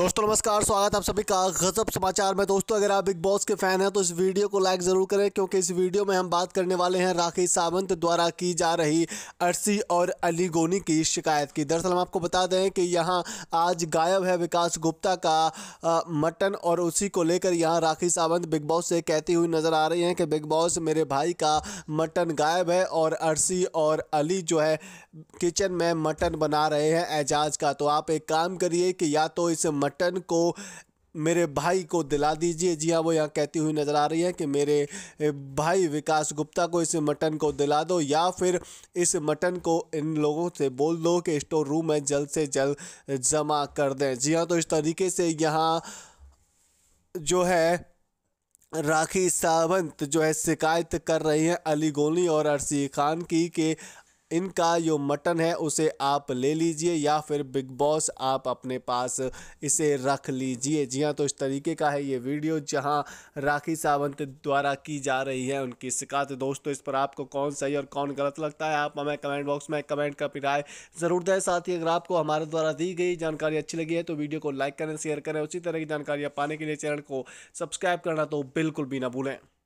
दोस्तों नमस्कार स्वागत आप सभी का गजब समाचार में दोस्तों अगर आप बिग बॉस के फैन हैं तो इस वीडियो को लाइक ज़रूर करें क्योंकि इस वीडियो में हम बात करने वाले हैं राखी सावंत द्वारा की जा रही अरसी और अली गोनी की शिकायत की दरअसल हम आपको बता दें कि यहाँ आज गायब है विकास गुप्ता का मटन और उसी को लेकर यहाँ राखी सावंत बिग बॉस से कहती हुई नज़र आ रही हैं कि बिग बॉस मेरे भाई का मटन गायब है और अरसी और अली जो है किचन में मटन बना रहे हैं एजाज का तो आप एक काम करिए कि या तो इस बटन को मेरे भाई को दिला दीजिए जी हाँ वो यहाँ कहती हुई नज़र आ रही है कि मेरे भाई विकास गुप्ता को इस मटन को दिला दो या फिर इस मटन को इन लोगों से बोल दो कि स्टोर रूम में जल्द से जल्द जमा कर दें जी हाँ तो इस तरीके से यहाँ जो है राखी सावंत जो है शिकायत कर रही हैं अली गोनी और अरसी खान की कि इनका जो मटन है उसे आप ले लीजिए या फिर बिग बॉस आप अपने पास इसे रख लीजिए जी हाँ तो इस तरीके का है ये वीडियो जहाँ राखी सावंत द्वारा की जा रही है उनकी शिकायत दोस्तों इस पर आपको कौन सही और कौन गलत लगता है आप हमें कमेंट बॉक्स में कमेंट भी राय ज़रूर दें साथ ही अगर आपको हमारे द्वारा दी गई जानकारी अच्छी लगी है तो वीडियो को लाइक करें शेयर करें उसी तरह की जानकारियाँ पाने के लिए चैनल को सब्सक्राइब करना तो बिल्कुल भी ना भूलें